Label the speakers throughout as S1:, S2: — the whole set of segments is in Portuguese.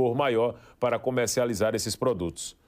S1: vigor maior para comercializar esses produtos.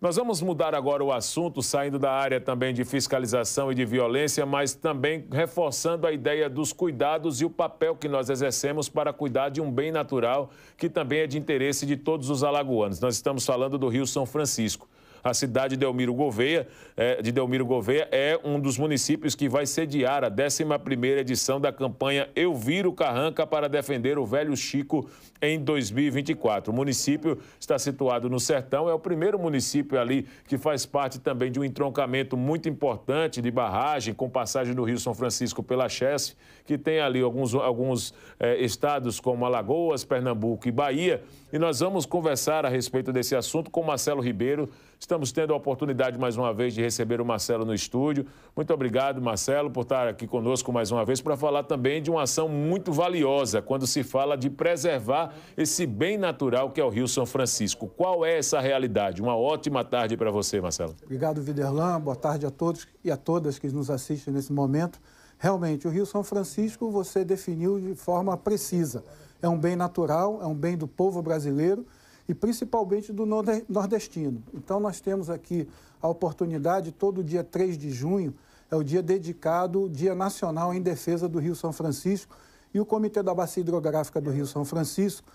S1: Nós vamos mudar agora o assunto, saindo da área também de fiscalização e de violência, mas também reforçando a ideia dos cuidados e o papel que nós exercemos para cuidar de um bem natural que também é de interesse de todos os alagoanos. Nós estamos falando do Rio São Francisco. A cidade de Delmiro Gouveia, é, de Delmiro Gouveia é um dos municípios que vai sediar a 11ª edição da campanha Eu Viro Carranca para defender o velho Chico em 2024. O município está situado no sertão, é o primeiro município ali que faz parte também de um entroncamento muito importante de barragem com passagem do Rio São Francisco pela Chesse, que tem ali alguns, alguns é, estados como Alagoas, Pernambuco e Bahia. E nós vamos conversar a respeito desse assunto com Marcelo Ribeiro, Estamos tendo a oportunidade mais uma vez de receber o Marcelo no estúdio. Muito obrigado, Marcelo, por estar aqui conosco mais uma vez para falar também de uma ação muito valiosa quando se fala de preservar esse bem natural que é o Rio São Francisco. Qual é essa realidade? Uma ótima tarde para você, Marcelo.
S2: Obrigado, Viderlan. Boa tarde a todos e a todas que nos assistem nesse momento. Realmente, o Rio São Francisco você definiu de forma precisa. É um bem natural, é um bem do povo brasileiro e principalmente do nordestino. Então, nós temos aqui a oportunidade, todo dia 3 de junho, é o dia dedicado, Dia Nacional em Defesa do Rio São Francisco, e o Comitê da Bacia Hidrográfica do Rio São Francisco,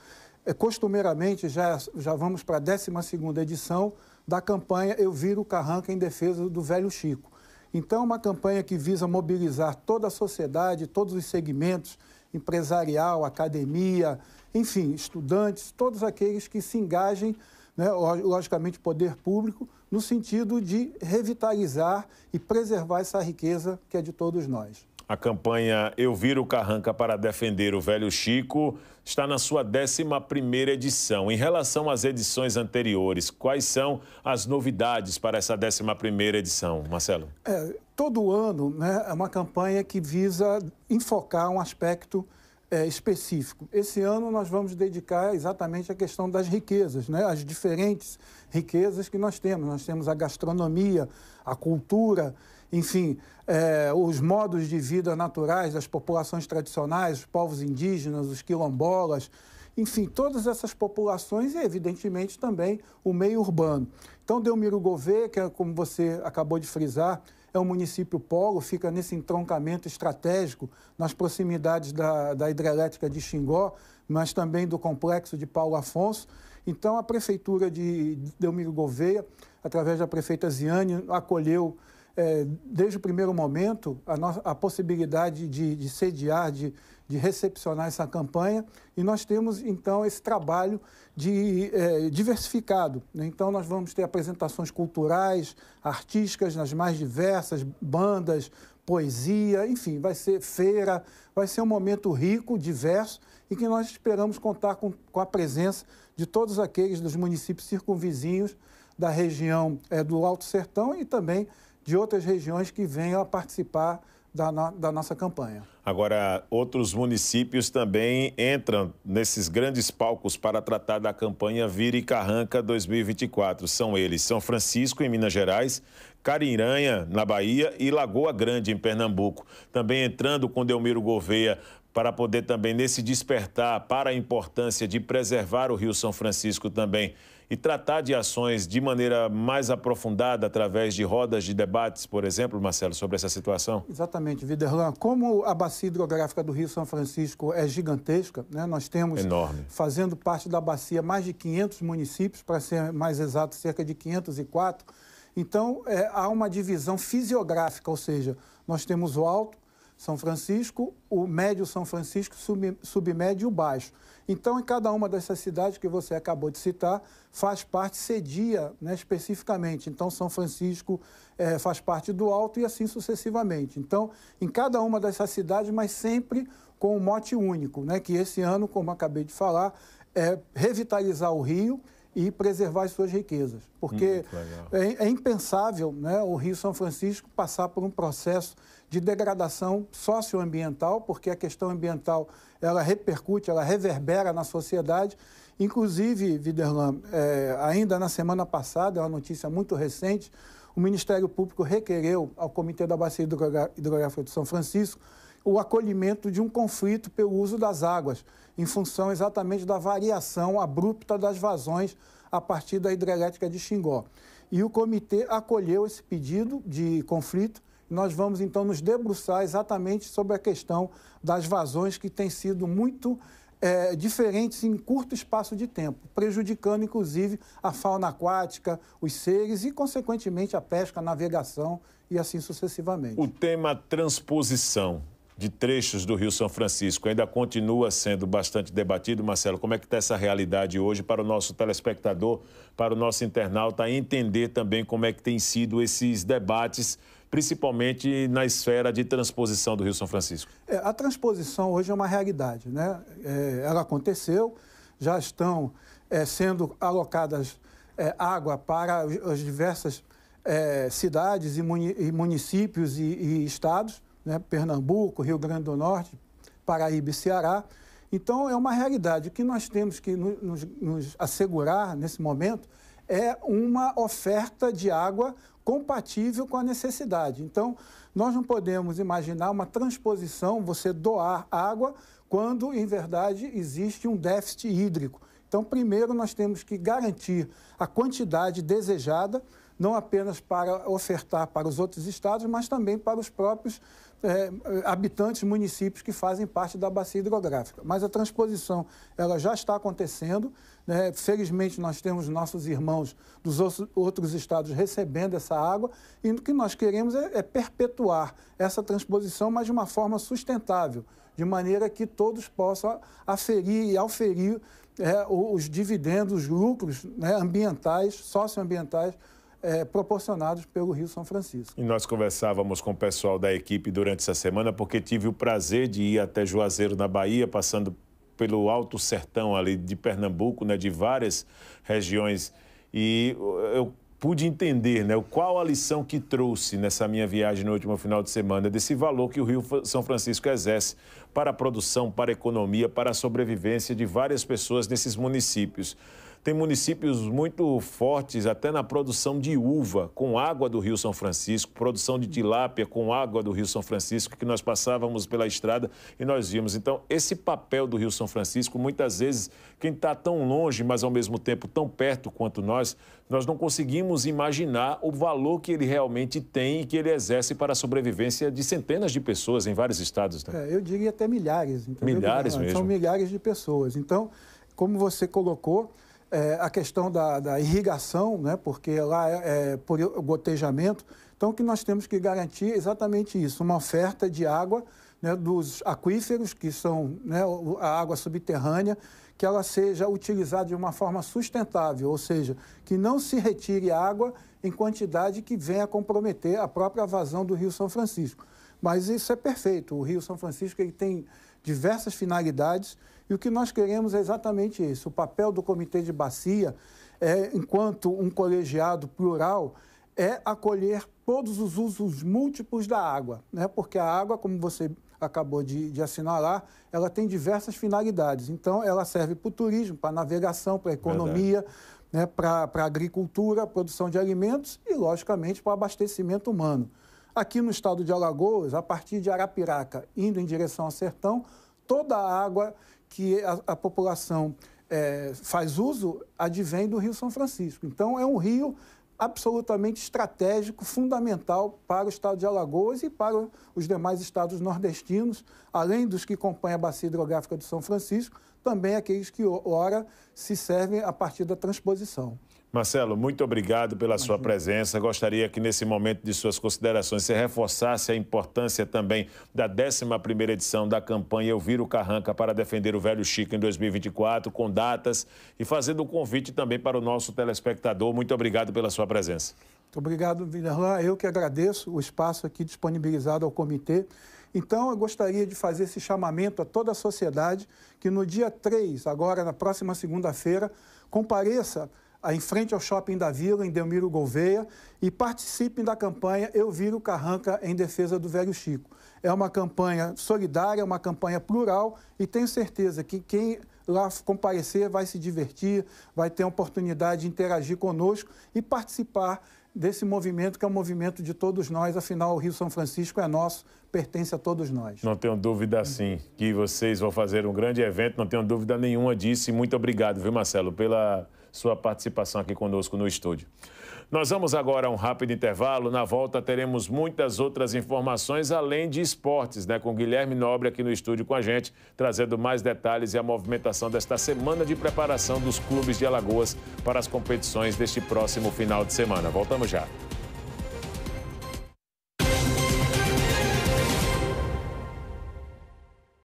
S2: é, costumeiramente, já, já vamos para a 12ª edição da campanha Eu Viro Carranca em Defesa do Velho Chico. Então, é uma campanha que visa mobilizar toda a sociedade, todos os segmentos, empresarial, academia, enfim, estudantes, todos aqueles que se engajem, né, logicamente, poder público, no sentido de revitalizar e preservar essa riqueza que é de todos nós.
S1: A campanha Eu Viro Carranca para Defender o Velho Chico está na sua 11ª edição. Em relação às edições anteriores, quais são as novidades para essa 11ª edição, Marcelo?
S2: É, todo ano né, é uma campanha que visa enfocar um aspecto é, específico. Esse ano nós vamos dedicar exatamente à questão das riquezas, né? as diferentes riquezas que nós temos. Nós temos a gastronomia, a cultura, enfim, é, os modos de vida naturais das populações tradicionais, os povos indígenas, os quilombolas, enfim, todas essas populações e, evidentemente, também o meio urbano. Então, Delmiro Gouveia, que é como você acabou de frisar, é um município polo, fica nesse entroncamento estratégico, nas proximidades da, da hidrelétrica de Xingó, mas também do complexo de Paulo Afonso. Então, a prefeitura de Delmiro Gouveia, através da prefeita Ziane, acolheu eh, desde o primeiro momento, a, a possibilidade de, de sediar, de, de recepcionar essa campanha e nós temos então esse trabalho de é, diversificado. Né? Então nós vamos ter apresentações culturais, artísticas nas mais diversas bandas, poesia, enfim, vai ser feira, vai ser um momento rico, diverso e que nós esperamos contar com, com a presença de todos aqueles dos municípios circunvizinhos da região é, do Alto Sertão e também de outras regiões que venham a participar da, da nossa campanha.
S1: Agora, outros municípios também entram nesses grandes palcos para tratar da campanha Vira e Carranca 2024. São eles São Francisco, em Minas Gerais, Cariranha, na Bahia, e Lagoa Grande, em Pernambuco. Também entrando com Delmiro Gouveia para poder também nesse despertar para a importância de preservar o Rio São Francisco também e tratar de ações de maneira mais aprofundada através de rodas de debates, por exemplo, Marcelo, sobre essa situação?
S2: Exatamente, Viderlan. Como a bacia hidrográfica do Rio São Francisco é gigantesca, né? nós temos, Enorme. fazendo parte da bacia, mais de 500 municípios, para ser mais exato, cerca de 504. Então, é, há uma divisão fisiográfica, ou seja, nós temos o alto, são Francisco, o médio São Francisco, sub, submédio e o baixo. Então, em cada uma dessas cidades que você acabou de citar, faz parte, cedia né, especificamente. Então, São Francisco é, faz parte do alto e assim sucessivamente. Então, em cada uma dessas cidades, mas sempre com um mote único, né, que esse ano, como acabei de falar, é revitalizar o Rio e preservar as suas riquezas. Porque hum, é, é, impensável né, o Rio São Francisco passar por um processo de degradação socioambiental, porque a questão ambiental ela repercute, ela reverbera na sociedade. Inclusive, Viderlan, é, ainda na semana passada, é uma notícia muito recente, o Ministério Público requereu ao Comitê da Bacia Hidrográfica de São Francisco o acolhimento de um conflito pelo uso das águas, em função exatamente da variação abrupta das vazões a partir da hidrelétrica de Xingó. E o comitê acolheu esse pedido de conflito. Nós vamos então nos debruçar exatamente sobre a questão das vazões que têm sido muito é, diferentes em curto espaço de tempo, prejudicando inclusive a fauna aquática, os seres e, consequentemente, a pesca, a navegação e assim sucessivamente. O
S1: tema transposição de trechos do Rio São Francisco ainda continua sendo bastante debatido. Marcelo, como é que está essa realidade hoje para o nosso telespectador, para o nosso internauta entender também como é que tem sido esses debates principalmente na esfera de transposição do Rio São Francisco?
S2: É, a transposição hoje é uma realidade, né? É, ela aconteceu, já estão é, sendo alocadas é, água para as diversas é, cidades e, muni e municípios e, e, estados né? Pernambuco, Rio Grande do Norte, Paraíba e Ceará. Então, é uma realidade. O que nós temos que nos, nos assegurar nesse momento é uma oferta de água compatível com a necessidade. Então, nós não podemos imaginar uma transposição, você doar água, quando, em verdade, existe um déficit hídrico. Então, primeiro, nós temos que garantir a quantidade desejada, não apenas para ofertar para os outros estados, mas também para os próprios é, é, habitantes, municípios que fazem parte da bacia hidrográfica. Mas a transposição ela já está acontecendo. Né? Felizmente, nós temos nossos irmãos dos outros estados recebendo essa água e o que nós queremos é, é perpetuar essa transposição, mas de uma forma sustentável, de maneira que todos possam aferir e auferir é, os dividendos, os lucros né, ambientais, socioambientais é, proporcionados pelo Rio São Francisco.
S1: E nós conversávamos com o pessoal da equipe durante essa semana, porque tive o prazer de ir até Juazeiro, na Bahia, passando pelo Alto Sertão ali de Pernambuco, né, de várias regiões. E eu pude entender né, qual a lição que trouxe nessa minha viagem no último final de semana, desse valor que o Rio São Francisco exerce para a produção, para a economia, para a sobrevivência de várias pessoas nesses municípios. Tem municípios muito fortes até na produção de uva com água do Rio São Francisco, produção de tilápia com água do Rio São Francisco, que nós passávamos pela estrada e nós vimos. Então, esse papel do Rio São Francisco, muitas vezes, quem está tão longe, mas ao mesmo tempo tão perto quanto nós, nós não conseguimos imaginar o valor que ele realmente tem e que ele exerce para a sobrevivência de centenas de pessoas em vários estados.
S2: Né? É, eu diria até milhares. Entendeu? Milhares São mesmo. São milhares de pessoas. Então, como você colocou, é, a questão da, da, irrigação, né, porque lá é, é por gotejamento. Então, o que nós temos que garantir é exatamente isso, uma oferta de água né, dos aquíferos, que são né, a água subterrânea, que ela seja utilizada de uma forma sustentável, ou seja, que não se retire água em quantidade que venha comprometer a própria vazão do Rio São Francisco. Mas isso é perfeito. O Rio São Francisco ele tem diversas finalidades e o que nós queremos é exatamente isso. O papel do Comitê de Bacia, é, enquanto um colegiado plural, é acolher todos os usos múltiplos da água, né? porque a água, como você acabou de, de assinalar, ela tem diversas finalidades. Então, ela serve para o turismo, para a navegação, para a economia, né? para a agricultura, produção de alimentos e, logicamente, para o abastecimento humano. Aqui no estado de Alagoas, a partir de Arapiraca, indo em direção ao sertão, toda a água que a, a população é, faz uso advém do Rio São Francisco. Então, é um rio absolutamente estratégico, fundamental para o estado de Alagoas e para os demais estados nordestinos, além dos que compõem a bacia hidrográfica do São Francisco, também aqueles que, ora, se servem a partir da transposição.
S1: Marcelo, muito obrigado pela Imagina. sua presença. Gostaria que, nesse momento de suas considerações, você reforçasse a importância também da 11 edição da campanha Eu Viro Carranca para defender o Velho Chico em 2024, com datas, e fazendo o um convite também para o nosso telespectador. Muito obrigado pela sua presença.
S2: Muito obrigado, Vilherlan. Eu que agradeço o espaço aqui disponibilizado ao comitê então, eu gostaria de fazer esse chamamento a toda a sociedade que no dia 3, agora na próxima segunda-feira, compareça em frente ao shopping da Vila, em Delmiro Gouveia, e participem da campanha Eu Viro Carranca em Defesa do Velho Chico. É uma campanha solidária, é uma campanha plural, e tenho certeza que quem lá comparecer vai se divertir, vai ter a oportunidade de interagir conosco e participar desse movimento que é um movimento de todos nós, afinal o Rio São Francisco é nosso, pertence a todos nós.
S1: Não tenho dúvida sim que vocês vão fazer um grande evento, não tenho dúvida nenhuma disso e muito obrigado, viu Marcelo, pela sua participação aqui conosco no estúdio. Nós vamos agora a um rápido intervalo. Na volta teremos muitas outras informações, além de esportes, né? Com Guilherme Nobre aqui no estúdio com a gente, trazendo mais detalhes e a movimentação desta semana de preparação dos clubes de Alagoas para as competições deste próximo final de semana. Voltamos já.